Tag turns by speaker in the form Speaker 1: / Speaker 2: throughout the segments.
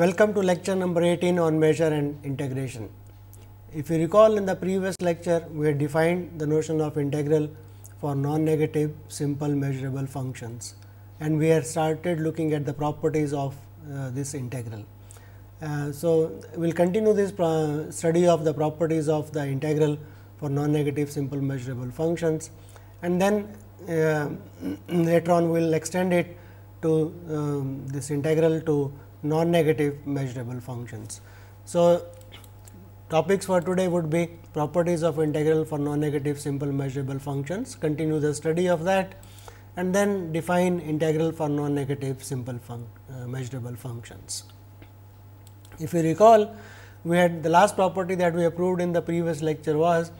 Speaker 1: Welcome to lecture number 18 on measure and integration. If you recall in the previous lecture, we had defined the notion of integral for non-negative simple measurable functions and we had started looking at the properties of uh, this integral. Uh, so, we will continue this study of the properties of the integral for non-negative simple measurable functions and then uh, later on we will extend it to um, this integral to non-negative measurable functions. So, topics for today would be properties of integral for non-negative simple measurable functions, continue the study of that and then define integral for non-negative simple fun uh, measurable functions. If you recall, we had the last property that we approved in the previous lecture was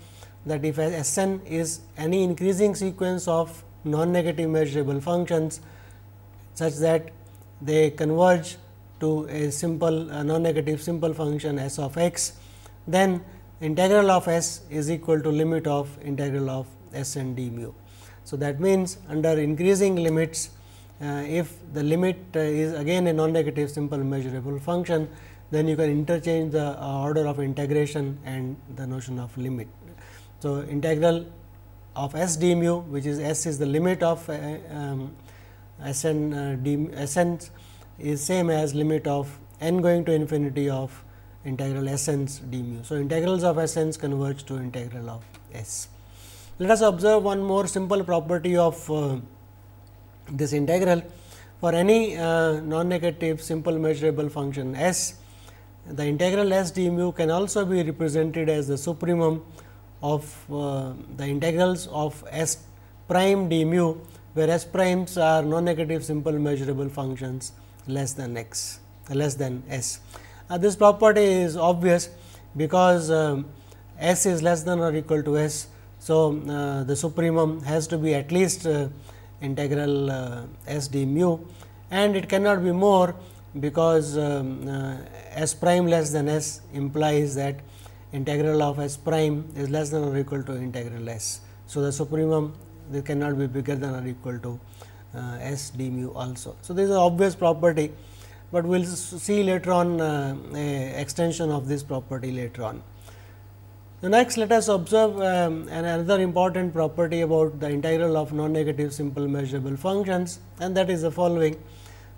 Speaker 1: that if Sn is any increasing sequence of non-negative measurable functions such that they converge to a simple uh, non-negative simple function s of x, then integral of s is equal to limit of integral of s and d mu. So, that means, under increasing limits, uh, if the limit uh, is again a non-negative simple measurable function, then you can interchange the uh, order of integration and the notion of limit. So, integral of s d mu, which is s is the limit of uh, um, uh, d s n is same as limit of n going to infinity of integral essence mu. So, integrals of essence converge to integral of s. Let us observe one more simple property of uh, this integral. For any uh, non-negative simple measurable function s, the integral s d mu can also be represented as the supremum of uh, the integrals of s prime d mu, where s primes are non-negative simple measurable functions less than x less than s. Uh, this property is obvious because um, s is less than or equal to s. So, uh, the supremum has to be at least uh, integral uh, s d mu and it cannot be more because um, uh, s prime less than s implies that integral of s prime is less than or equal to integral s. So, the supremum they cannot be bigger than or equal to uh, s d mu also. So, this is obvious property, but we will see later on uh, extension of this property later on. So, next let us observe um, another important property about the integral of non-negative simple measurable functions and that is the following.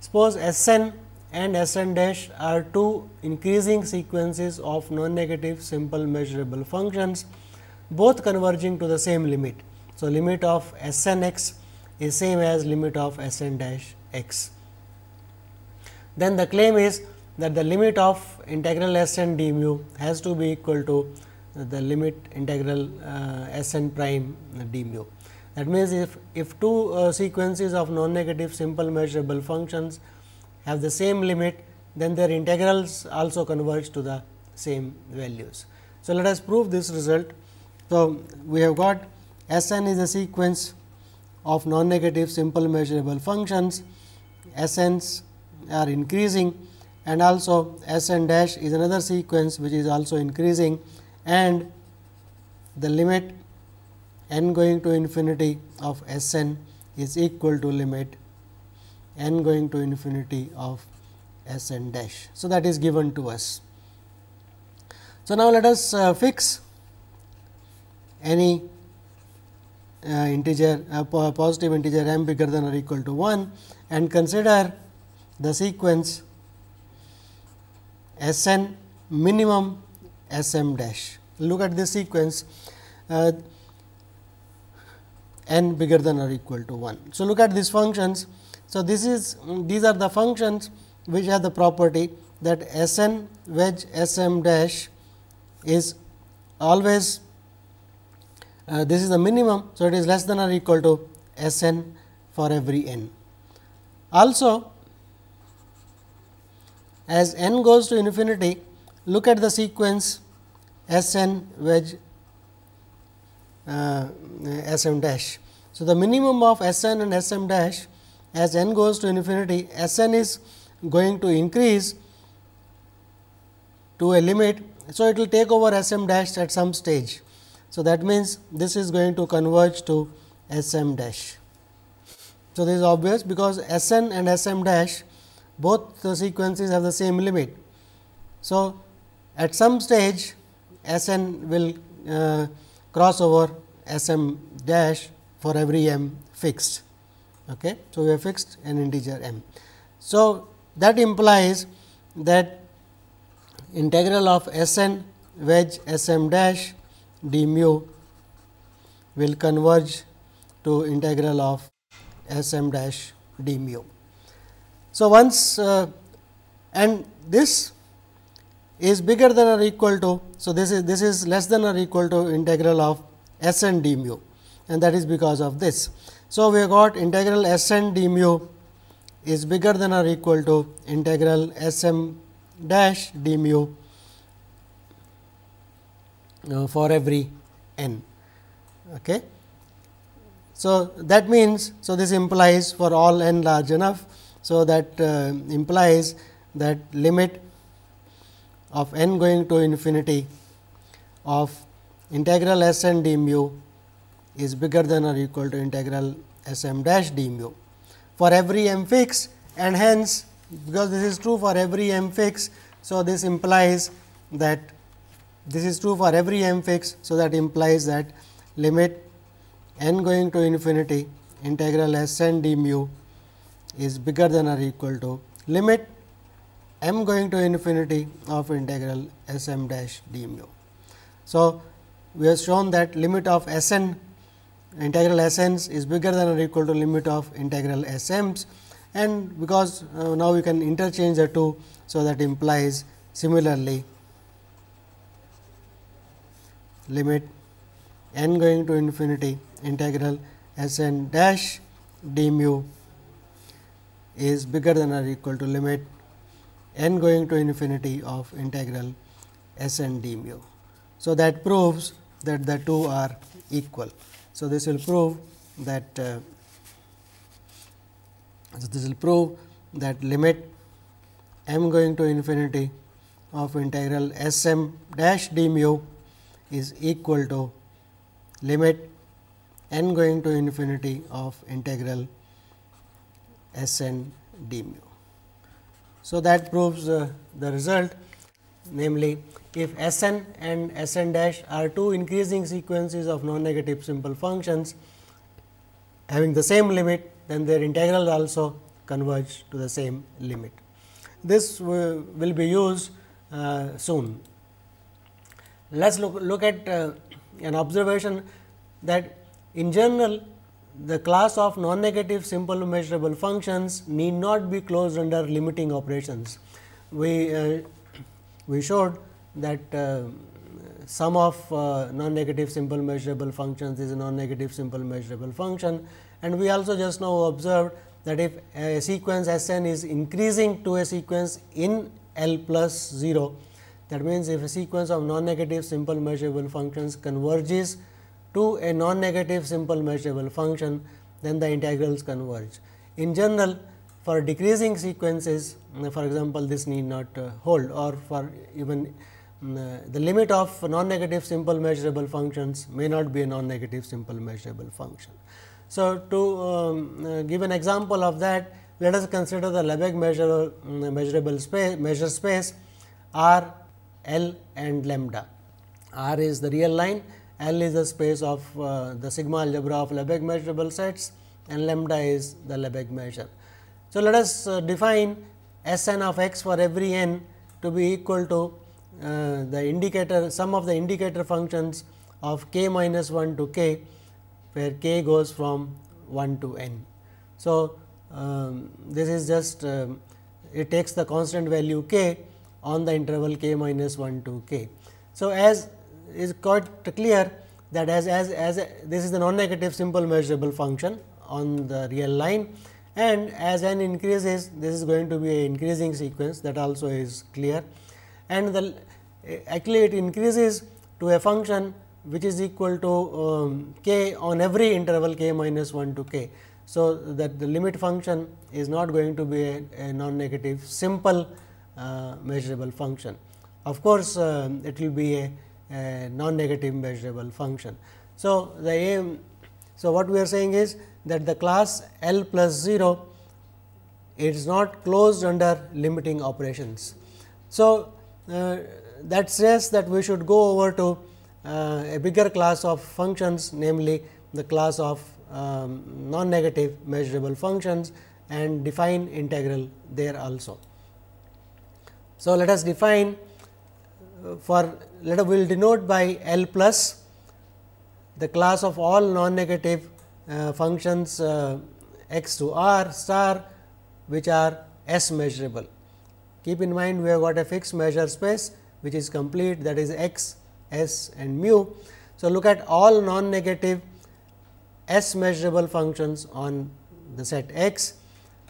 Speaker 1: Suppose Sn and Sn dash are two increasing sequences of non-negative simple measurable functions both converging to the same limit. So, limit of Snx is same as limit of S n dash x. Then the claim is that the limit of integral S n d mu has to be equal to the limit integral uh, S n prime d mu. That means, if, if two uh, sequences of non-negative simple measurable functions have the same limit, then their integrals also converge to the same values. So, let us prove this result. So, we have got S n is a sequence of non-negative simple measurable functions Sns are increasing and also Sn dash is another sequence which is also increasing and the limit n going to infinity of Sn is equal to limit n going to infinity of Sn dash. So, that is given to us. So, now let us uh, fix any uh, integer uh, positive integer m bigger than or equal to 1 and consider the sequence Sn minimum Sm dash. Look at this sequence uh, n bigger than or equal to 1. So, look at these functions. So, this is these are the functions which have the property that Sn wedge Sm dash is always uh, this is the minimum. So, it is less than or equal to S n for every n. Also, as n goes to infinity, look at the sequence S n wedge uh, S m dash. So, the minimum of S n and S m dash as n goes to infinity, S n is going to increase to a limit. So, it will take over S m dash at some stage. So, that means this is going to converge to S m dash. So, this is obvious because S n and S m dash both the sequences have the same limit. So, at some stage S n will uh, cross over S m dash for every m fixed. Okay? So, we have fixed an integer m. So, that implies that integral of S n wedge S m dash d mu will converge to integral of S m dash d mu. So, once uh, and this is bigger than or equal to. So, this is this is less than or equal to integral of S n d mu and that is because of this. So, we have got integral S n d mu is bigger than or equal to integral S m dash d mu uh, for every n. Okay. So, that means, so this implies for all n large enough. So, that uh, implies that limit of n going to infinity of integral s n d mu is bigger than or equal to integral s m dash d mu for every m fix and hence because this is true for every m fix. So, this implies that this is true for every m fix. So, that implies that limit n going to infinity integral s n d mu is bigger than or equal to limit m going to infinity of integral s m dash d mu. So, we have shown that limit of s n integral s n is bigger than or equal to limit of integral s m's and because uh, now we can interchange the two. So, that implies similarly limit n going to infinity integral s n dash d mu is bigger than or equal to limit n going to infinity of integral s n d mu. So, that proves that the two are equal. So, this will prove that uh, so this will prove that limit m going to infinity of integral s m dash d mu is equal to limit n going to infinity of integral s n d mu. So, that proves uh, the result namely if S n and S n dash are two increasing sequences of non-negative simple functions having the same limit then their integrals also converge to the same limit. This uh, will be used uh, soon let us look, look at uh, an observation that in general the class of non-negative simple measurable functions need not be closed under limiting operations. We, uh, we showed that uh, sum of uh, non-negative simple measurable functions is a non-negative simple measurable function and we also just now observed that if a sequence Sn is increasing to a sequence in L plus 0, that means if a sequence of non-negative simple measurable functions converges to a non-negative simple measurable function, then the integrals converge. In general, for decreasing sequences, for example, this need not uh, hold or for even mm, uh, the limit of non-negative simple measurable functions may not be a non-negative simple measurable function. So, to um, uh, give an example of that, let us consider the Lebesgue measure, mm, measurable space, measure space R L and lambda. R is the real line, L is the space of uh, the sigma algebra of Lebesgue measurable sets and lambda is the Lebesgue measure. So, let us uh, define Sn of x for every n to be equal to uh, the indicator sum of the indicator functions of k minus 1 to k where k goes from 1 to n. So, um, this is just um, it takes the constant value k on the interval k minus 1 to k. So, as is quite clear that as, as, as a, this is a non negative simple measurable function on the real line and as n increases this is going to be an increasing sequence that also is clear and the actually it increases to a function which is equal to um, k on every interval k minus 1 to k. So, that the limit function is not going to be a, a non negative simple measurable function. Of course, uh, it will be a, a non-negative measurable function. So, the aim, so what we are saying is that the class L plus 0, it is not closed under limiting operations. So, uh, that says that we should go over to uh, a bigger class of functions, namely the class of um, non-negative measurable functions and define integral there also. So, let us define uh, for let us we will denote by L plus the class of all non negative uh, functions uh, x to r star which are S measurable. Keep in mind we have got a fixed measure space which is complete that is x, s and mu. So, look at all non negative S measurable functions on the set x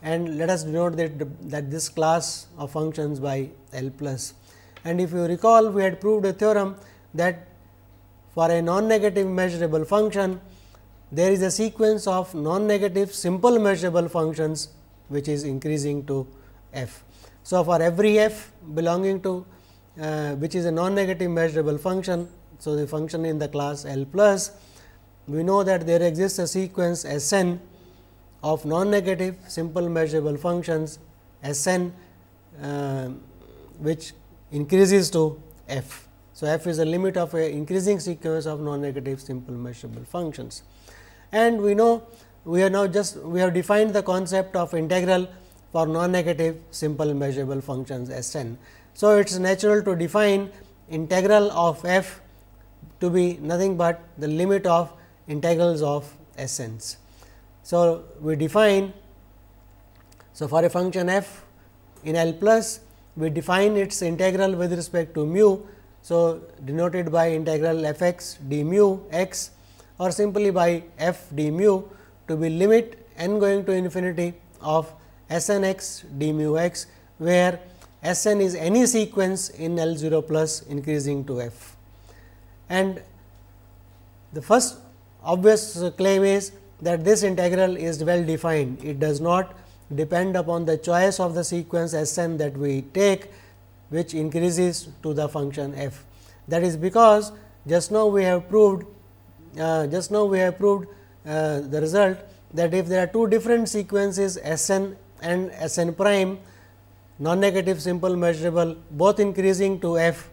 Speaker 1: and let us denote that, that this class of functions by L plus. And if you recall we had proved a theorem that for a non-negative measurable function, there is a sequence of non-negative simple measurable functions which is increasing to f. So, for every f belonging to uh, which is a non-negative measurable function, so the function in the class L plus, we know that there exists a sequence S n of non-negative simple measurable functions Sn uh, which increases to f. So, f is a limit of a increasing sequence of non-negative simple measurable functions. And we know we are now just we have defined the concept of integral for non-negative simple measurable functions Sn. So, it is natural to define integral of f to be nothing but the limit of integrals of Sn's. So, we define so, for a function f in L plus we define its integral with respect to mu. So, denoted by integral f x d mu x or simply by f d mu to be limit n going to infinity of S n x d mu x where S n is any sequence in L 0 plus increasing to f. And the first obvious claim is that this integral is well defined. It does not depend upon the choice of the sequence S n that we take which increases to the function f. That is because just now we have proved uh, just now we have proved uh, the result that if there are two different sequences S n and S n prime non negative simple measurable both increasing to f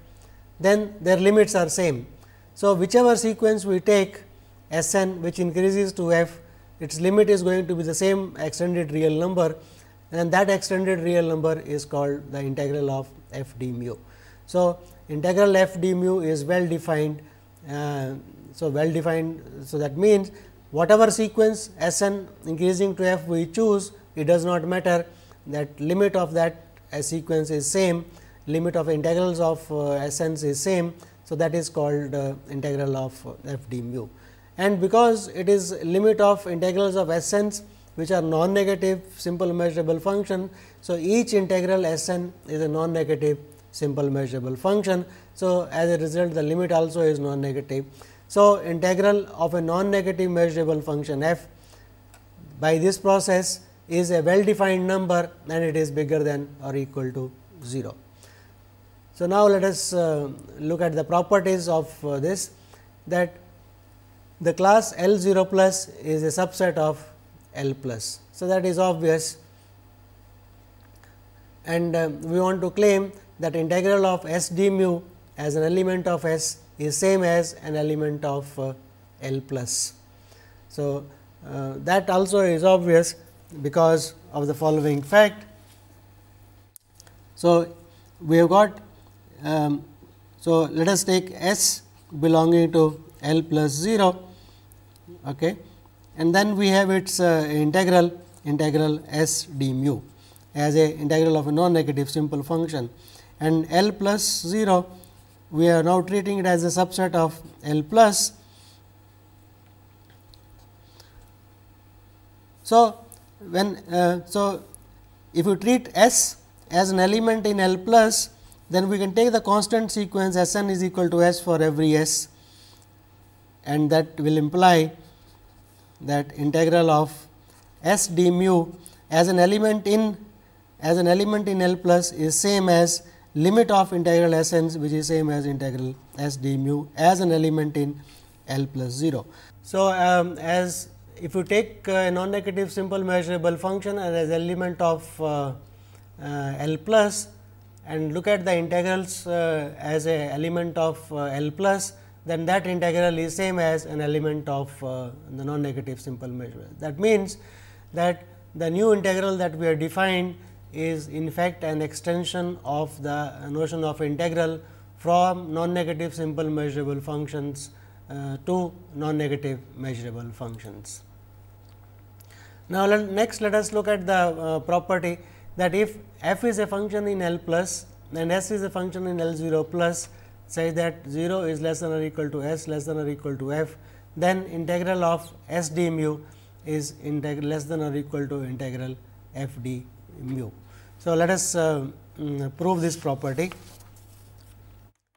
Speaker 1: then their limits are same. So, whichever sequence we take Sn which increases to f, its limit is going to be the same extended real number and that extended real number is called the integral of f d mu. So, integral f d mu is well defined. Uh, so, well defined. So, that means, whatever sequence S n increasing to f we choose, it does not matter that limit of that uh, sequence is same, limit of integrals of uh, S n is same. So, that is called uh, integral of uh, f d mu and because it is limit of integrals of Sn which are non-negative simple measurable function. So, each integral Sn is a non-negative simple measurable function. So, as a result the limit also is non-negative. So, integral of a non-negative measurable function f by this process is a well defined number and it is bigger than or equal to 0. So, now let us uh, look at the properties of uh, this that the class L 0 plus is a subset of L plus. So, that is obvious and uh, we want to claim that integral of S d mu as an element of S is same as an element of uh, L plus. So, uh, that also is obvious because of the following fact. So, we have got um, so let us take S belonging to L plus 0 okay. and then we have its uh, integral integral S d mu as a integral of a non-negative simple function and L plus 0 we are now treating it as a subset of L plus. So, when uh, so if you treat S as an element in L plus then we can take the constant sequence S n is equal to S for every S and that will imply that integral of s d mu as an element in as an element in L plus is same as limit of integral s n which is same as integral s d mu as an element in L plus 0. So, um, as if you take a non-negative simple measurable function and as element of uh, uh, L plus and look at the integrals uh, as a element of uh, L plus, then that integral is same as an element of uh, the non-negative simple measure. That means, that the new integral that we have defined is in fact an extension of the notion of integral from non-negative simple measurable functions uh, to non-negative measurable functions. Now, let, next let us look at the uh, property that if f is a function in L plus and s is a function in L 0 plus, say that 0 is less than or equal to s less than or equal to f, then integral of s d mu is less than or equal to integral f d mu. So, let us uh, mm, prove this property.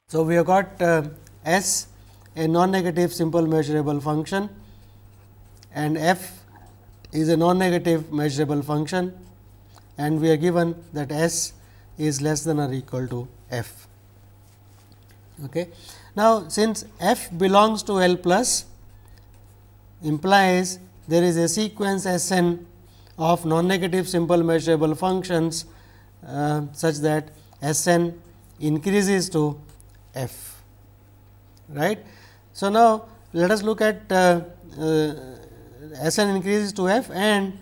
Speaker 1: So, we have got uh, s a non-negative simple measurable function and f is a non-negative measurable function and we are given that s is less than or equal to f. Okay. Now, since f belongs to L plus implies there is a sequence S n of non-negative simple measurable functions uh, such that S n increases to f right. So, now let us look at uh, uh, S n increases to f and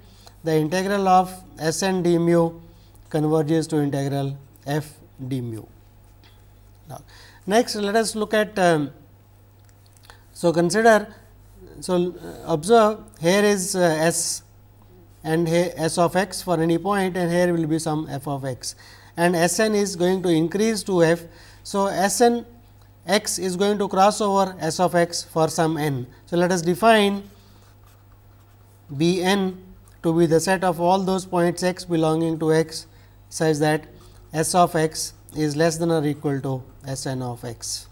Speaker 1: the integral of S n d mu converges to integral f d mu. Now, Next, let us look at um, so consider so uh, observe here is uh, s and here s of x for any point and here will be some f of x and Sn is going to increase to f. So, Sn x is going to cross over s of x for some n. So, let us define B n to be the set of all those points x belonging to x such that s of x is less than or equal to Sn of x.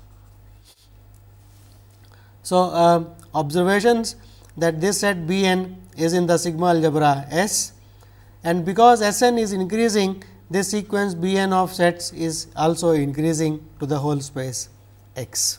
Speaker 1: So, uh, observations that this set Bn is in the sigma algebra S and because Sn is increasing this sequence Bn of sets is also increasing to the whole space x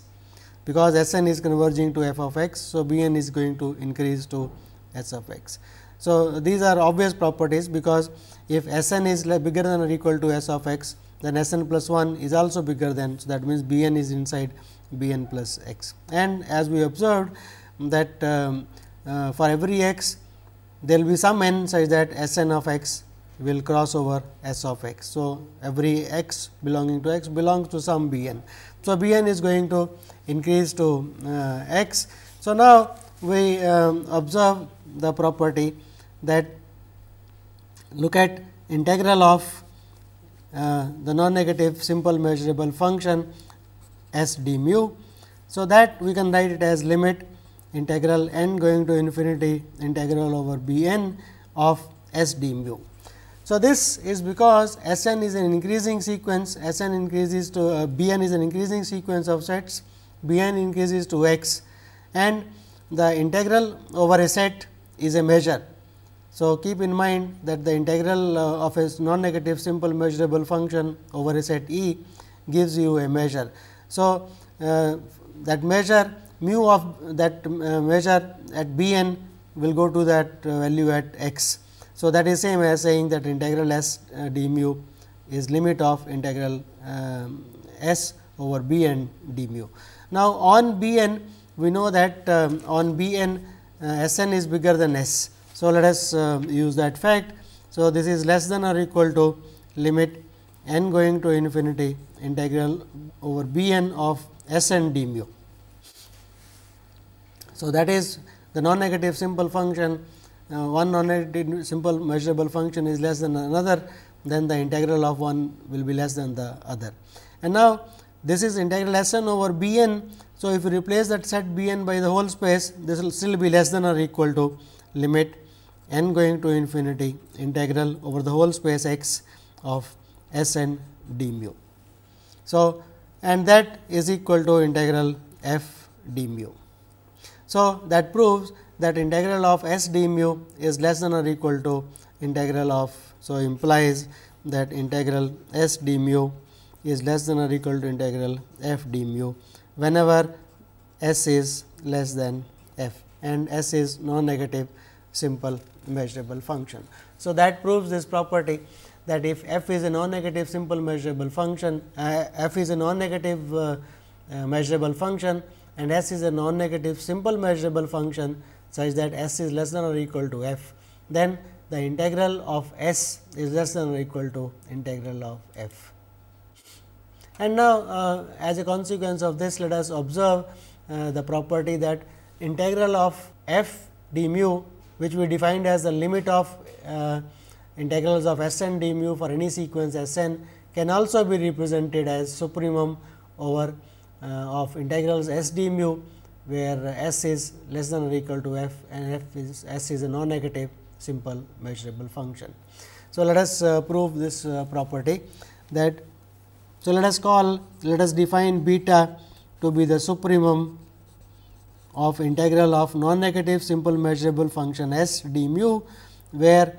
Speaker 1: because Sn is converging to f of x. So, Bn is going to increase to s of x. So, these are obvious properties because if Sn is bigger than or equal to s of x then Sn plus 1 is also bigger than. So, that means, Bn is inside Bn plus x and as we observed that um, uh, for every x there will be some n such that Sn of x will cross over S of x. So, every x belonging to x belongs to some Bn. So, Bn is going to increase to uh, x. So, now we um, observe the property that look at integral of uh, the non-negative simple measurable function s d mu. So, that we can write it as limit integral n going to infinity integral over b n of s d mu. So, this is because S n is an increasing sequence, S n increases to uh, B n is an increasing sequence of sets, B n increases to x and the integral over a set is a measure. So, keep in mind that the integral uh, of a non-negative simple measurable function over a set E gives you a measure. So, uh, that measure mu of that uh, measure at B n will go to that uh, value at x. So, that is same as saying that integral s uh, d mu is limit of integral um, s over b n d mu. Now, on b n we know that um, on b n uh, s n is bigger than s. So, let us uh, use that fact. So, this is less than or equal to limit n going to infinity integral over b n of s n d mu. So, that is the non negative simple function uh, one non negative simple measurable function is less than another then the integral of one will be less than the other. And now, this is integral S n over B n. So, if you replace that set B n by the whole space, this will still be less than or equal to limit n going to infinity integral over the whole space x of S n d mu. So, and that is equal to integral f d mu. So, that proves that integral of S d mu is less than or equal to integral of. So, implies that integral S d mu is less than or equal to integral f d mu whenever S is less than f and S is non negative simple measurable function. So, that proves this property that if f is a non-negative simple measurable function, uh, f is a non-negative uh, uh, measurable function and s is a non-negative simple measurable function such that s is less than or equal to f, then the integral of s is less than or equal to integral of f. And now, uh, as a consequence of this, let us observe uh, the property that integral of f d mu which we defined as the limit of uh, integrals of S n d mu for any sequence S n can also be represented as supremum over uh, of integrals S d mu where S is less than or equal to f and f is S is a non-negative simple measurable function. So, let us uh, prove this uh, property that. So, let us call let us define beta to be the supremum of integral of non-negative simple measurable function s d mu, where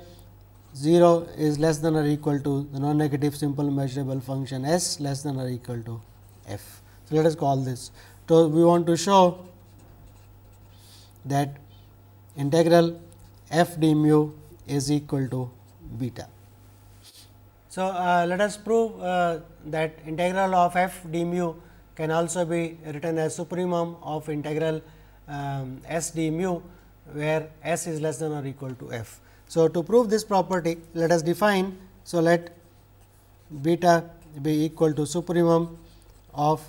Speaker 1: 0 is less than or equal to the non-negative simple measurable function s less than or equal to f. So, let us call this. So, we want to show that integral f d mu is equal to beta. So, uh, let us prove uh, that integral of f d mu can also be written as supremum of integral um, S d mu where S is less than or equal to F. So, to prove this property let us define. So, let beta be equal to supremum of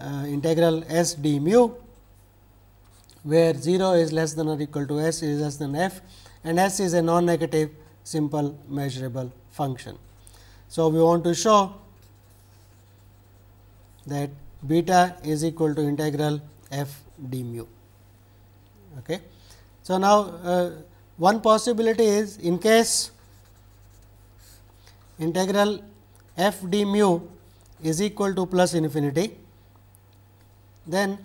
Speaker 1: uh, integral S d mu where 0 is less than or equal to S is less than F and S is a non-negative simple measurable function. So, we want to show that beta is equal to integral f d mu. Okay. So, now, uh, one possibility is in case integral f d mu is equal to plus infinity, then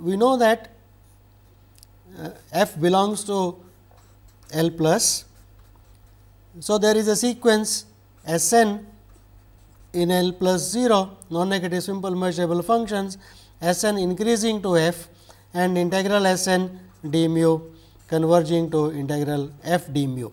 Speaker 1: we know that uh, f belongs to L plus. So, there is a sequence S n in L plus 0 non negative simple measurable functions S n increasing to f and integral S n d mu converging to integral f d mu.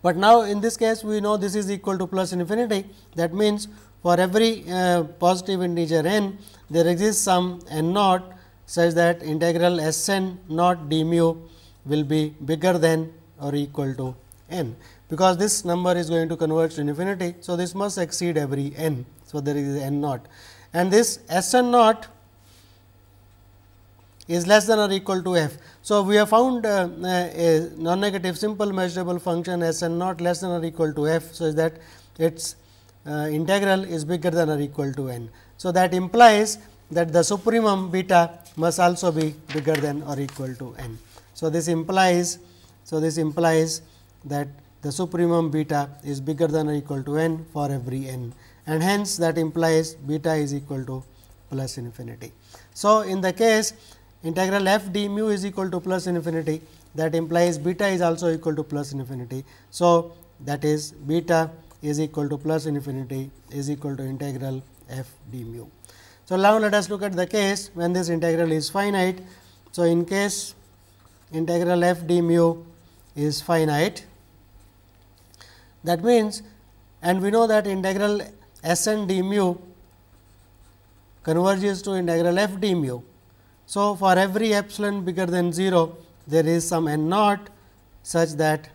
Speaker 1: But now, in this case we know this is equal to plus infinity that means, for every uh, positive integer n there exists some n naught such that integral S n naught d mu will be bigger than or equal to n because this number is going to converge to infinity. So, this must exceed every n. So, there is n naught and this S n naught is less than or equal to f. So, we have found uh, uh a non-negative simple measurable function s n naught less than or equal to f, so that its uh, integral is bigger than or equal to n. So, that implies that the supremum beta must also be bigger than or equal to n. So, this implies so this implies that the supremum beta is bigger than or equal to n for every n and hence that implies beta is equal to plus infinity. So, in the case integral f d mu is equal to plus infinity that implies beta is also equal to plus infinity. So, that is beta is equal to plus infinity is equal to integral f d mu. So, now let us look at the case when this integral is finite. So, in case integral f d mu is finite that means and we know that integral s n d mu converges to integral f d mu so, for every epsilon bigger than 0, there is some n naught such that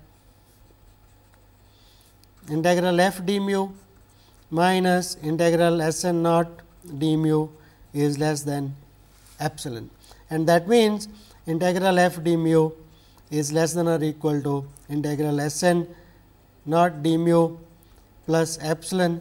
Speaker 1: integral f d mu minus integral S n naught d mu is less than epsilon. And that means, integral f d mu is less than or equal to integral S n naught d mu plus epsilon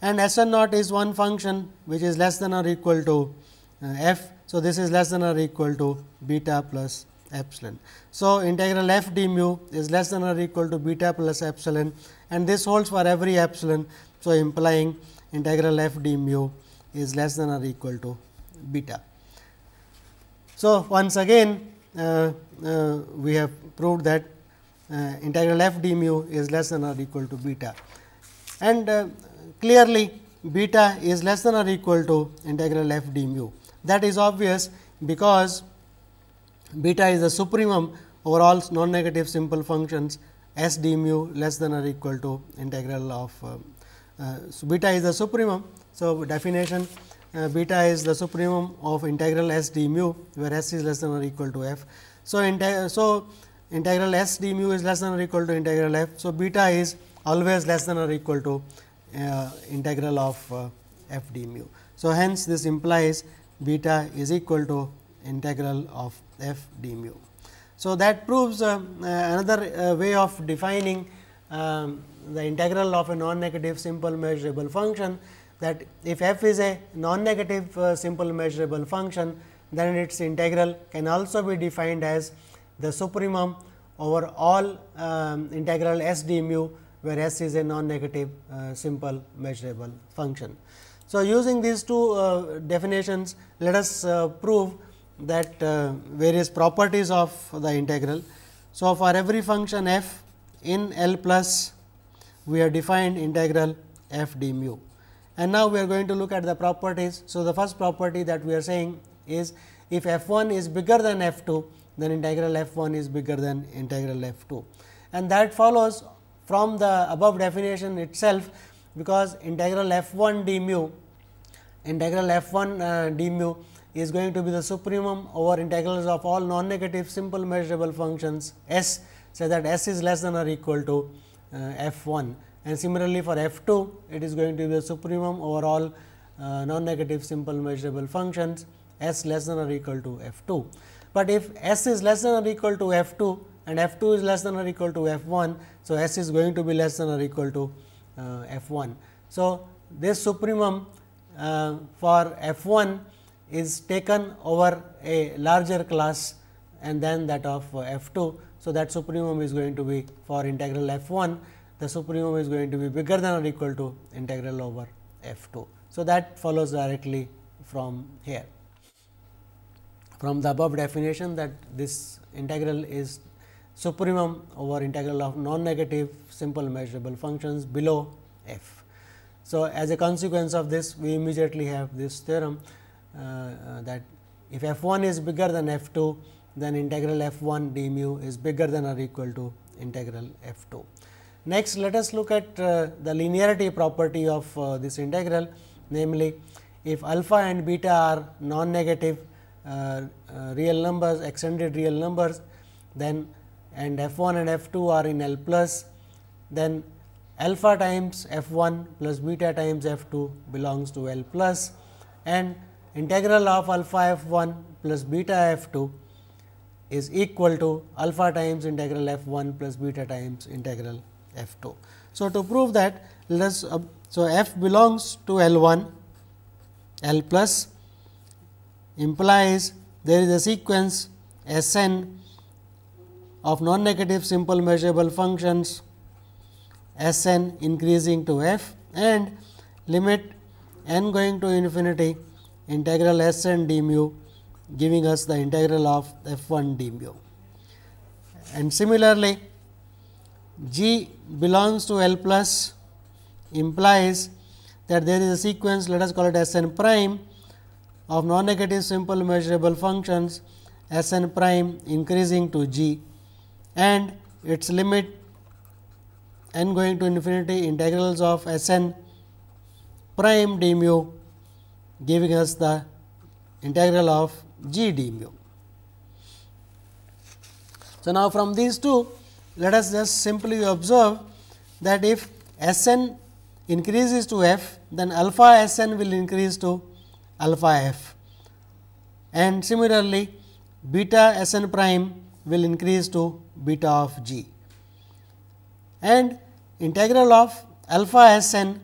Speaker 1: and S n naught is one function which is less than or equal to uh, f so, this is less than or equal to beta plus epsilon. So, integral f d mu is less than or equal to beta plus epsilon and this holds for every epsilon. So, implying integral f d mu is less than or equal to beta. So, once again uh, uh, we have proved that uh, integral f d mu is less than or equal to beta and uh, clearly beta is less than or equal to integral f d mu. That is obvious because beta is the supremum over all non-negative simple functions s d mu less than or equal to integral of uh, uh, so beta is the supremum. So, definition uh, beta is the supremum of integral s d mu where s is less than or equal to f. So, inte so integral s d mu is less than or equal to integral f. So, beta is always less than or equal to uh, integral of uh, f d mu. So, hence this implies beta is equal to integral of f d mu. So, that proves uh, uh another uh, way of defining um, the integral of a non-negative simple measurable function that if f is a non-negative uh, simple measurable function, then its integral can also be defined as the supremum over all um, integral s d mu, where s is a non-negative uh, simple measurable function. So, using these two uh, definitions, let us uh, prove that uh, various properties of the integral. So, for every function f in L plus, we have defined integral f d mu. And now, we are going to look at the properties. So, the first property that we are saying is if f 1 is bigger than f 2, then integral f 1 is bigger than integral f 2. And that follows from the above definition itself because integral f 1 d mu integral f 1 uh, d mu is going to be the supremum over integrals of all non negative simple measurable functions s so that s is less than or equal to uh, f 1 and similarly for f 2 it is going to be the supremum over all uh, non negative simple measurable functions s less than or equal to f 2. But if s is less than or equal to f 2 and f 2 is less than or equal to f 1. So, s is going to be less than or equal to uh, f 1. So, this supremum uh, for f 1 is taken over a larger class and then that of uh, f 2. So, that supremum is going to be for integral f 1 the supremum is going to be bigger than or equal to integral over f 2. So, that follows directly from here. From the above definition that this integral is supremum over integral of non-negative simple measurable functions below f. So, as a consequence of this we immediately have this theorem uh, uh, that if f 1 is bigger than f 2 then integral f 1 d mu is bigger than or equal to integral f 2. Next let us look at uh, the linearity property of uh, this integral namely if alpha and beta are non-negative uh, uh, real numbers extended real numbers then and F1 and F2 are in L plus, then alpha times F1 plus beta times F2 belongs to L plus and integral of alpha F1 plus beta F2 is equal to alpha times integral F1 plus beta times integral F2. So, to prove that let us uh, so F belongs to L1 L plus implies there is a sequence Sn of non-negative simple measurable functions S n increasing to f and limit n going to infinity integral S n d mu giving us the integral of f 1 d mu. And similarly, g belongs to L plus implies that there is a sequence let us call it S n prime of non-negative simple measurable functions S n prime increasing to g and its limit n going to infinity integrals of S n prime d mu giving us the integral of g d mu. So, now from these two let us just simply observe that if S n increases to f then alpha S n will increase to alpha f and similarly beta S n prime will increase to beta of g and integral of alpha s n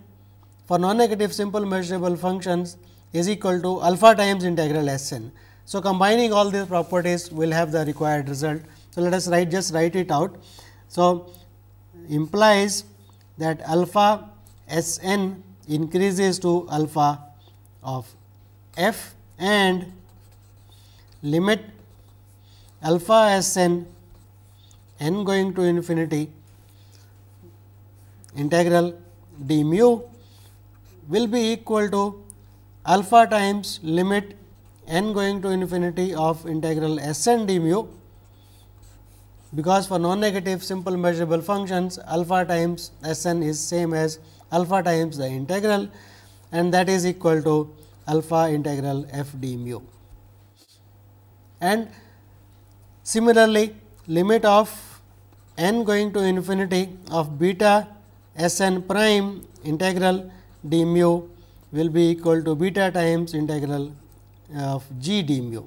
Speaker 1: for non-negative simple measurable functions is equal to alpha times integral s n. So, combining all these properties will have the required result. So, let us write just write it out. So, implies that alpha s n increases to alpha of f and limit alpha s n n going to infinity integral d mu will be equal to alpha times limit n going to infinity of integral s n d mu because for non negative simple measurable functions alpha times s n is same as alpha times the integral and that is equal to alpha integral f d mu. And similarly, limit of n going to infinity of beta s n prime integral d mu will be equal to beta times integral uh, of g d mu.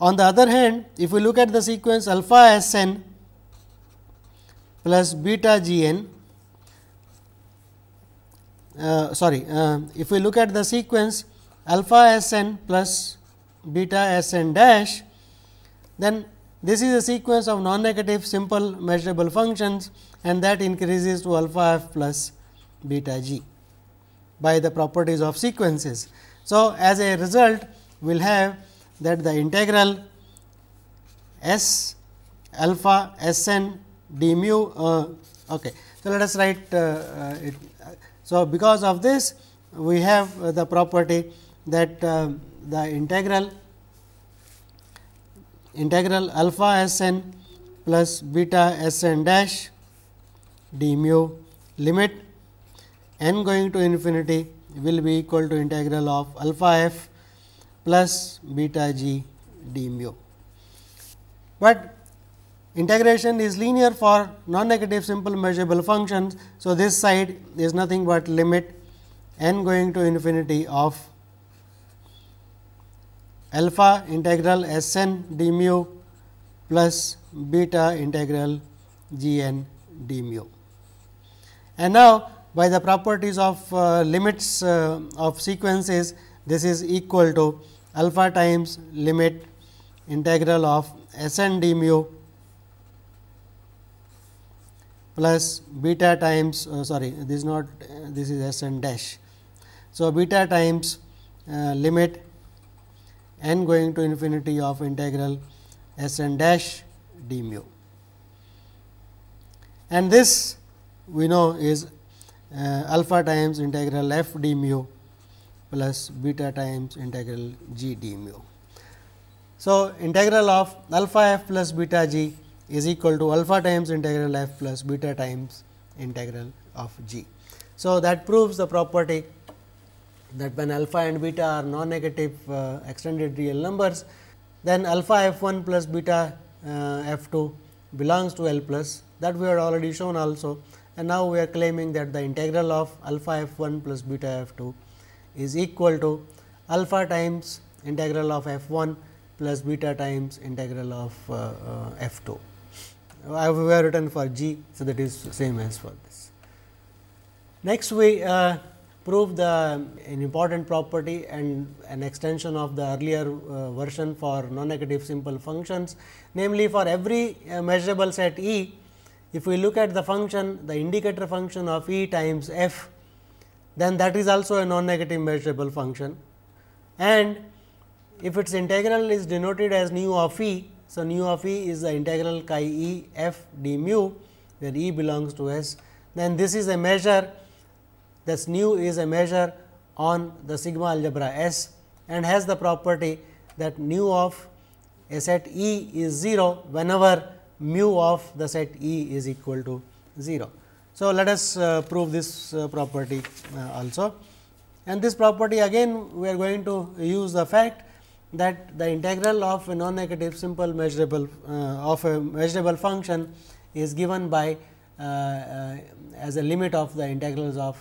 Speaker 1: On the other hand, if we look at the sequence alpha s n plus beta g n, uh, sorry, uh, if we look at the sequence alpha s n plus beta s n dash, then this is a sequence of non-negative simple measurable functions and that increases to alpha f plus beta g by the properties of sequences. So, as a result we will have that the integral s alpha s n d mu uh, okay. So, let us write uh, uh, it. So, because of this we have the property that uh, the integral integral alpha s n plus beta s n dash d mu limit n going to infinity will be equal to integral of alpha f plus beta g d mu. But integration is linear for non-negative simple measurable functions. So, this side is nothing but limit n going to infinity of alpha integral S n d mu plus beta integral g n d mu. And now, by the properties of uh, limits uh, of sequences, this is equal to alpha times limit integral of S n d mu plus beta times uh, sorry this is not uh, this is S n dash. So, beta times uh, limit n going to infinity of integral s n dash d mu. And this we know is uh, alpha times integral f d mu plus beta times integral g d mu. So, integral of alpha f plus beta g is equal to alpha times integral f plus beta times integral of g. So, that proves the property that when alpha and beta are non-negative uh, extended real numbers, then alpha f 1 plus beta uh, f 2 belongs to L plus that we had already shown also and now we are claiming that the integral of alpha f 1 plus beta f 2 is equal to alpha times integral of f 1 plus beta times integral of uh, uh, f 2. I have written for g, so that is same as for this. Next we uh, prove the an important property and an extension of the earlier uh, version for non-negative simple functions. Namely, for every uh, measurable set E, if we look at the function, the indicator function of E times f, then that is also a non-negative measurable function. And if its integral is denoted as nu of E, so nu of E is the integral chi E f d mu, where E belongs to S, then this is a measure this nu is a measure on the sigma algebra S and has the property that nu of a set E is 0 whenever mu of the set E is equal to 0. So, let us uh, prove this uh, property uh, also and this property again we are going to use the fact that the integral of a non negative simple measurable uh, of a measurable function is given by uh, uh, as a limit of the integrals of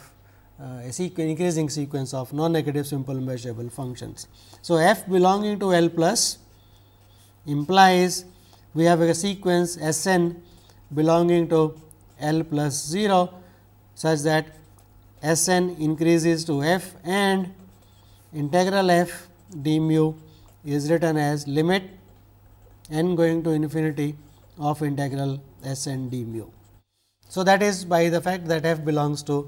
Speaker 1: uh, a sequ increasing sequence of non-negative simple measurable functions. So, f belonging to L plus implies we have a sequence S n belonging to L plus 0 such that S n increases to f and integral f d mu is written as limit n going to infinity of integral S n d mu. So, that is by the fact that f belongs to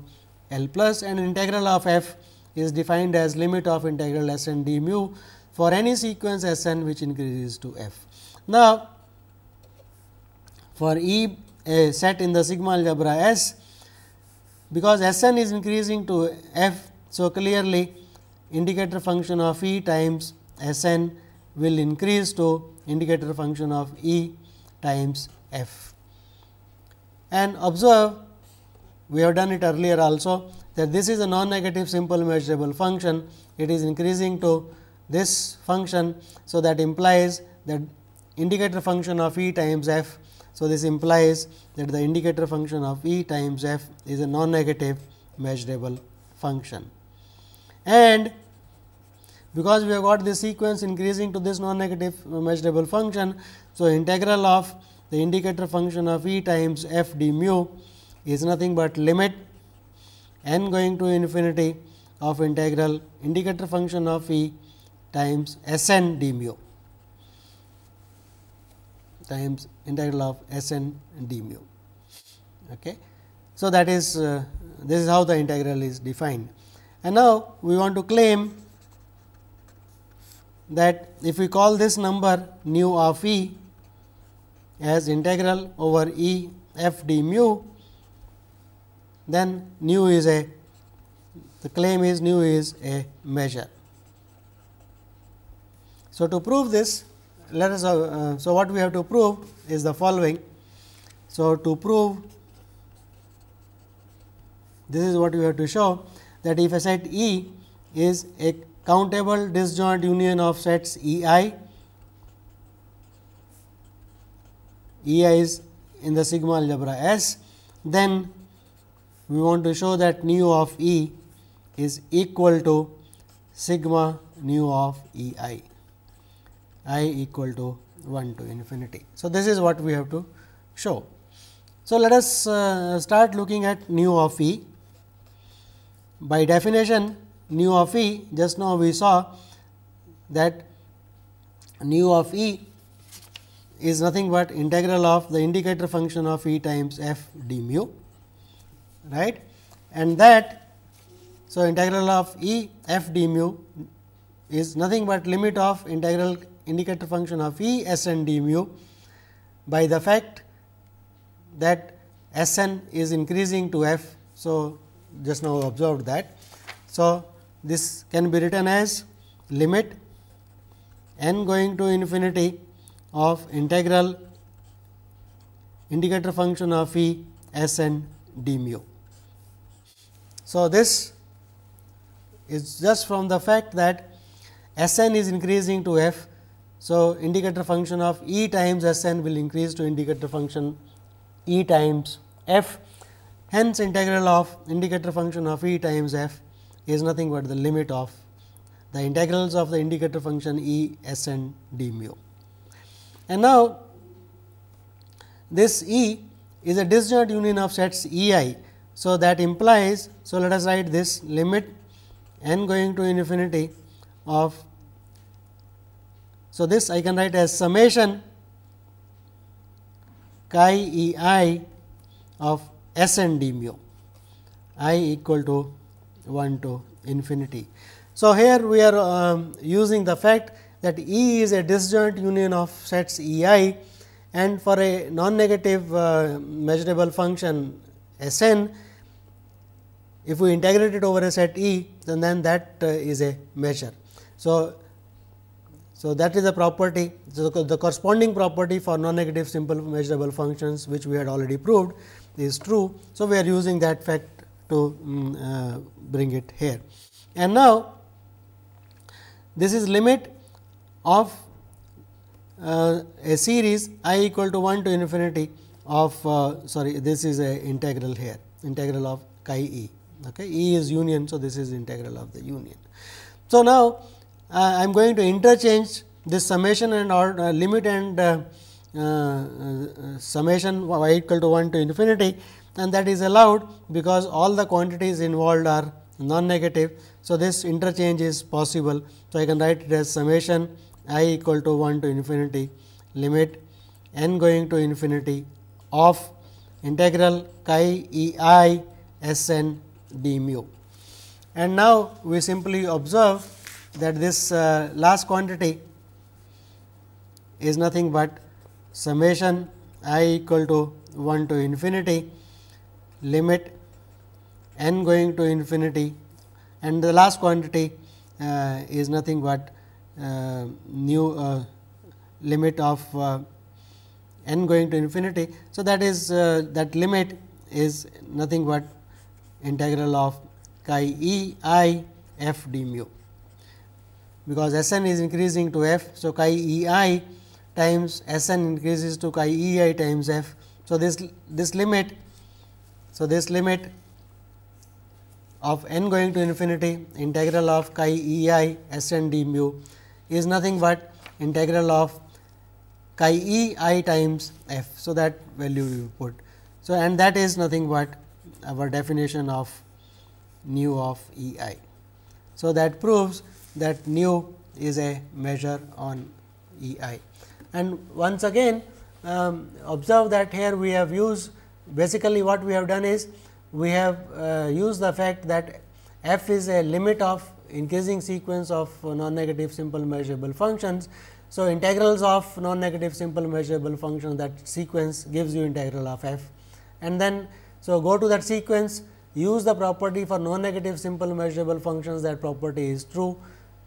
Speaker 1: L plus and integral of f is defined as limit of integral S n d mu for any sequence S n which increases to f. Now, for E a set in the sigma algebra S, because S n is increasing to f, so clearly indicator function of E times S n will increase to indicator function of E times f. And observe we have done it earlier also that this is a non-negative simple measurable function, it is increasing to this function. So, that implies that indicator function of E times f. So, this implies that the indicator function of E times f is a non-negative measurable function. And because we have got this sequence increasing to this non-negative measurable function, so integral of the indicator function of E times f d mu is nothing but limit n going to infinity of integral indicator function of e times S n d mu times integral of S n d mu. Okay. So, that is uh, this is how the integral is defined. And now, we want to claim that if we call this number nu of e as integral over e f d mu then nu is a the claim is nu is a measure. So, to prove this let us uh, so what we have to prove is the following. So, to prove this is what we have to show that if a set E is a countable disjoint union of sets E i, E i is in the sigma algebra S, then we want to show that nu of E is equal to sigma nu of E i, i equal to 1 to infinity. So, this is what we have to show. So, let us uh, start looking at nu of E. By definition nu of E just now we saw that nu of E is nothing but integral of the indicator function of E times f d mu right and that so integral of e f d mu is nothing but limit of integral indicator function of e s n d mu by the fact that s n is increasing to f. So, just now observed that. So, this can be written as limit n going to infinity of integral indicator function of E s n d mu. So, this is just from the fact that S n is increasing to f. So, indicator function of E times S n will increase to indicator function E times f. Hence, integral of indicator function of E times f is nothing but the limit of the integrals of the indicator function E S n d mu. And now, this E is a disjoint union of sets E i so, that implies, so let us write this limit n going to infinity of, so this I can write as summation chi e i of s and d mu i equal to 1 to infinity. So, here we are um, using the fact that E is a disjoint union of sets E i and for a non negative uh, measurable function S n if we integrate it over a set E, then, then that uh, is a measure. So, so that is the property, so the corresponding property for non-negative simple measurable functions which we had already proved is true. So, we are using that fact to um, uh, bring it here. And now, this is limit of uh, a series i equal to 1 to infinity of uh, sorry this is a integral here integral of chi e okay E is union. So, this is integral of the union. So, now uh, I am going to interchange this summation and or uh, limit and uh, uh, uh summation y equal to 1 to infinity and that is allowed because all the quantities involved are non-negative. So, this interchange is possible. So, I can write it as summation i equal to 1 to infinity limit n going to infinity of integral chi e i s n d mu. And now, we simply observe that this uh, last quantity is nothing but summation i equal to 1 to infinity limit n going to infinity and the last quantity uh, is nothing but uh, new uh, limit of uh, n going to infinity. So, that is uh, that limit is nothing but integral of chi e i f d mu because S n is increasing to f. So, chi E i times S n increases to chi E i times f. So, this this limit so this limit of n going to infinity integral of chi E i S n d mu is nothing but integral of chi E i times f. So, that value you put. So, and that is nothing but our definition of nu of E i. So, that proves that nu is a measure on E i. And once again um, observe that here we have used basically what we have done is we have uh, used the fact that f is a limit of increasing sequence of non-negative simple measurable functions. So, integrals of non-negative simple measurable functions that sequence gives you integral of f and then so, go to that sequence, use the property for non-negative simple measurable functions that property is true.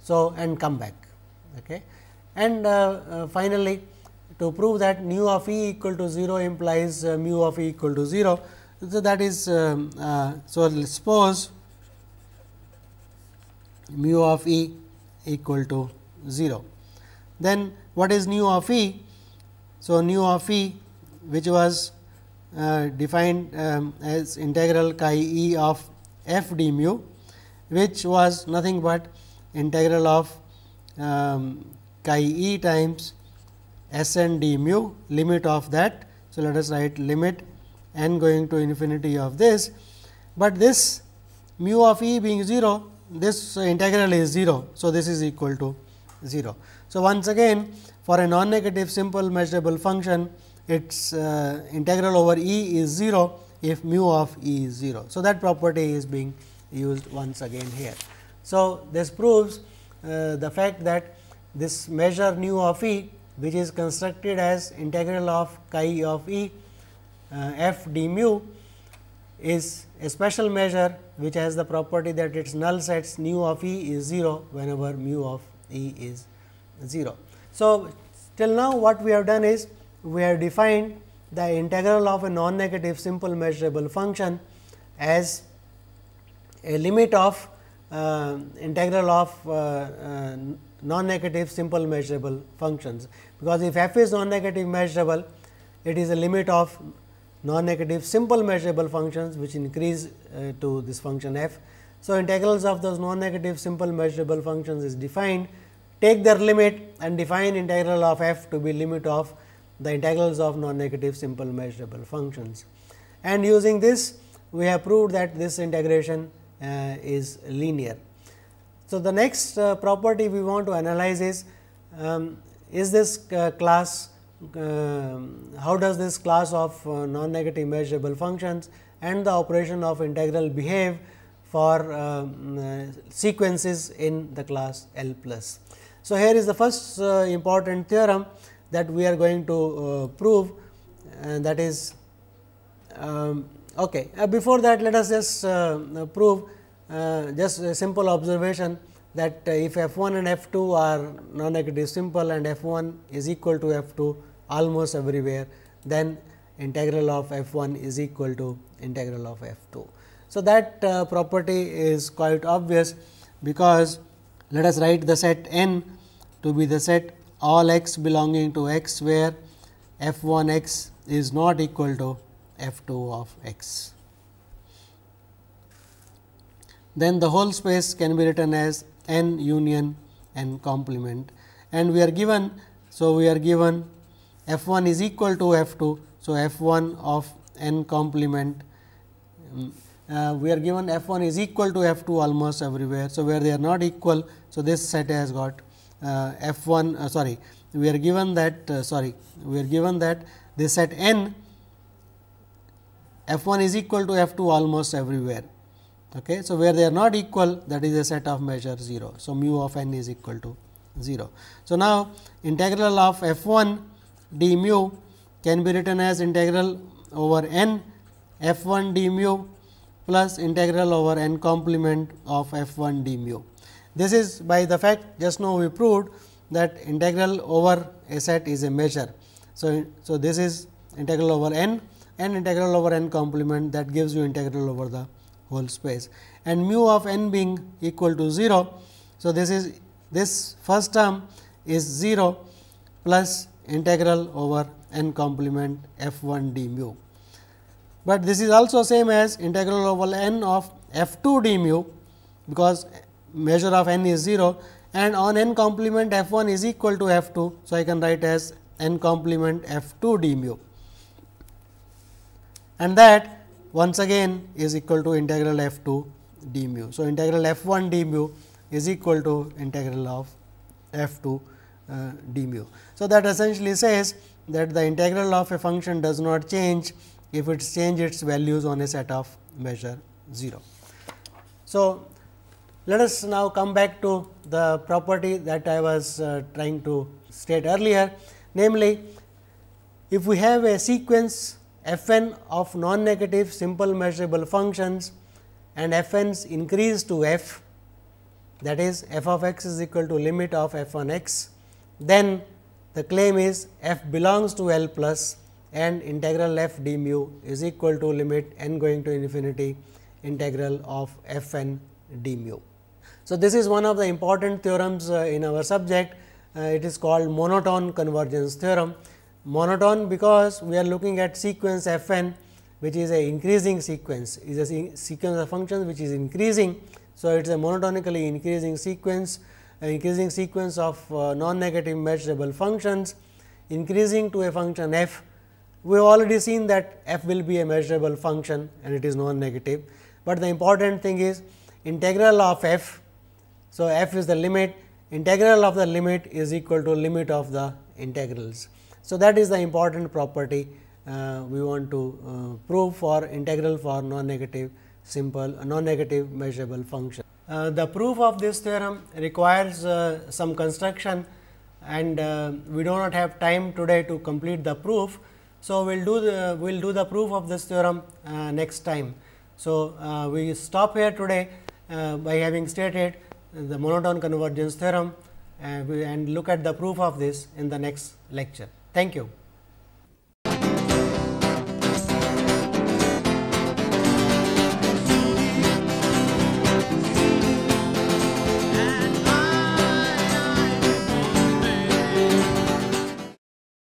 Speaker 1: So, and come back. Okay. And uh, uh, finally, to prove that mu of e equal to 0 implies uh, mu of e equal to 0. So, that is um, uh, so let us suppose mu of e equal to 0. Then what is nu of e? So, nu of e which was uh, defined um, as integral chi e of f d mu, which was nothing but integral of um, chi e times s n d mu limit of that. So, let us write limit n going to infinity of this, but this mu of e being 0, this integral is 0. So, this is equal to 0. So, once again for a non negative simple measurable function, its uh, integral over E is 0 if mu of E is 0. So, that property is being used once again here. So, this proves uh, the fact that this measure nu of E which is constructed as integral of chi of E uh, f d mu is a special measure which has the property that its null sets nu of E is 0 whenever mu of E is 0. So, till now what we have done is we have defined the integral of a non-negative simple measurable function as a limit of uh, integral of uh, uh, non-negative simple measurable functions. Because if f is non-negative measurable, it is a limit of non-negative simple measurable functions which increase uh, to this function f. So, integrals of those non-negative simple measurable functions is defined, take their limit and define integral of f to be limit of the integrals of non-negative simple measurable functions. And using this, we have proved that this integration uh, is linear. So, the next uh, property we want to analyze is, um, is this uh, class, um, how does this class of uh, non-negative measurable functions and the operation of integral behave for um, uh, sequences in the class L plus. So, here is the first important theorem that we are going to uh, prove and that is um, okay. Uh, before that let us just uh, prove just a simple observation that if f 1 and f 2 are non negative simple and f 1 is equal to f 2 almost everywhere then integral of f 1 is equal to integral of f 2. So, that uh, property is quite obvious because let us write the set n to be the set all x belonging to x where f 1 x is not equal to f 2 of x. Then the whole space can be written as n union n complement and we are given. So, we are given f 1 is equal to f 2. So, f 1 of n complement mm, uh, we are given f 1 is equal to f 2 almost everywhere. So, where they are not equal. So, this set has got uh, f 1 uh, sorry we are given that uh, sorry we are given that this at n f 1 is equal to f 2 almost everywhere. Okay. So, where they are not equal that is a set of measure 0. So, mu of n is equal to 0. So, now integral of f 1 d mu can be written as integral over n f 1 d mu plus integral over n complement of f 1 d mu. This is by the fact just now we proved that integral over a set is a measure. So, so this is integral over n and integral over n complement that gives you integral over the whole space and mu of n being equal to 0. So, this is this first term is 0 plus integral over n complement f 1 d mu. But this is also same as integral over n of f 2 d mu because measure of n is 0 and on n complement f 1 is equal to f 2. So, I can write as n complement f 2 d mu and that once again is equal to integral f 2 d mu. So, integral f 1 d mu is equal to integral of f 2 uh, d mu. So, that essentially says that the integral of a function does not change if it changes its values on a set of measure 0. So, let us now come back to the property that I was uh, trying to state earlier, namely if we have a sequence f n of non-negative simple measurable functions and f n's increase to f that is f of x is equal to limit of f on x, then the claim is f belongs to L plus and integral f d mu is equal to limit n going to infinity integral of f n d mu. So, this is one of the important theorems uh, in our subject. Uh, it is called monotone convergence theorem. Monotone because we are looking at sequence f n which is a increasing sequence is a sequence of functions which is increasing. So, it is a monotonically increasing sequence uh, increasing sequence of non-negative measurable functions increasing to a function f. We have already seen that f will be a measurable function and it is non-negative, but the important thing is integral of f so, f is the limit integral of the limit is equal to limit of the integrals. So, that is the important property uh, we want to uh, prove for integral for non-negative simple uh, non-negative measurable function. Uh, the proof of this theorem requires uh, some construction and uh, we do not have time today to complete the proof. So, we will do the we will do the proof of this theorem next time. So, we stop here today by having stated the monotone convergence theorem uh, and look at the proof of this in the next lecture. Thank you.